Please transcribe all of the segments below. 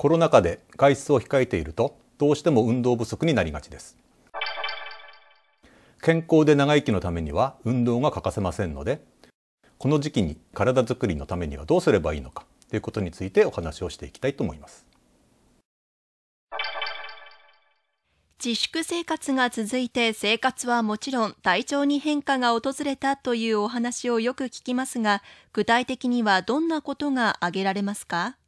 コロナ禍で外出を控えているとどうしても運動不足になりがちです健康で長生きのためには運動が欠かせませんのでこの時期に体づくりのためにはどうすればいいのかということについてお話をしていきたいと思います自粛生活が続いて生活はもちろん体調に変化が訪れたというお話をよく聞きますが具体的にはどんなことが挙げられますか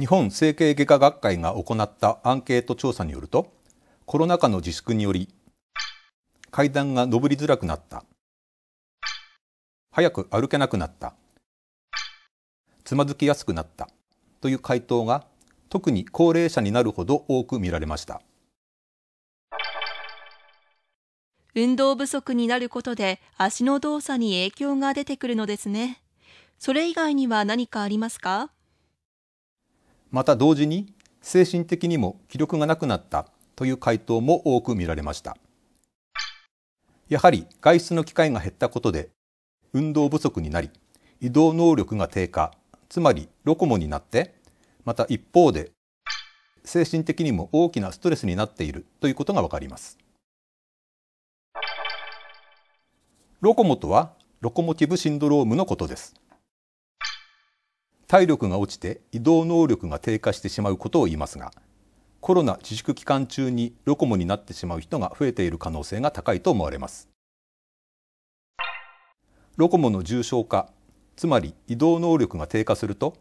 日本整形外科学会が行ったアンケート調査によるとコロナ禍の自粛により階段が上りづらくなった早く歩けなくなったつまずきやすくなったという回答が特に高齢者になるほど多く見られました運動不足になることで足の動作に影響が出てくるのですねそれ以外には何かありますかまた同時に精神的にも気力がなくなったという回答も多く見られましたやはり外出の機会が減ったことで運動不足になり移動能力が低下つまりロコモになってまた一方で精神的にも大きなストレスになっているということがわかりますロコモとはロコモティブシンドロームのことです体力が落ちて移動能力が低下してしまうことを言いますがコロナ自粛期間中にロコモになってしまう人が増えている可能性が高いと思われますロコモの重症化つまり移動能力が低下すると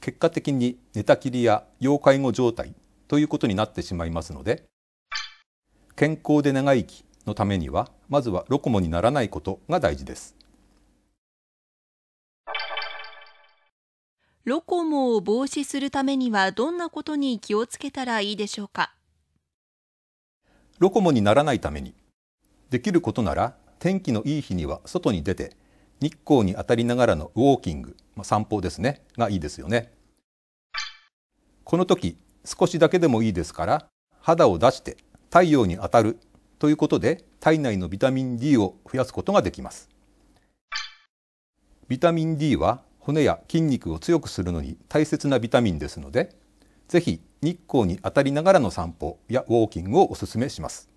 結果的に寝たきりや要介護状態ということになってしまいますので健康で長生きのためにはまずはロコモにならないことが大事ですロコモを防止するためにはどんなことに気をつけたらいいでしょうかロコモにならないためにできることなら天気のいい日には外に出て日光に当たりながらのウォーキング、まあ、散歩ですねがいいですよねこの時少しだけでもいいですから肌を出して太陽に当たるということで体内のビタミン D を増やすことができますビタミン D は骨や筋肉を強くするのに大切なビタミンですので是非日光に当たりながらの散歩やウォーキングをお勧めします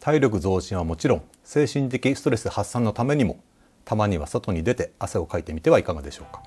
体力増進はもちろん精神的ストレス発散のためにもたまには外に出て汗をかいてみてはいかがでしょうか。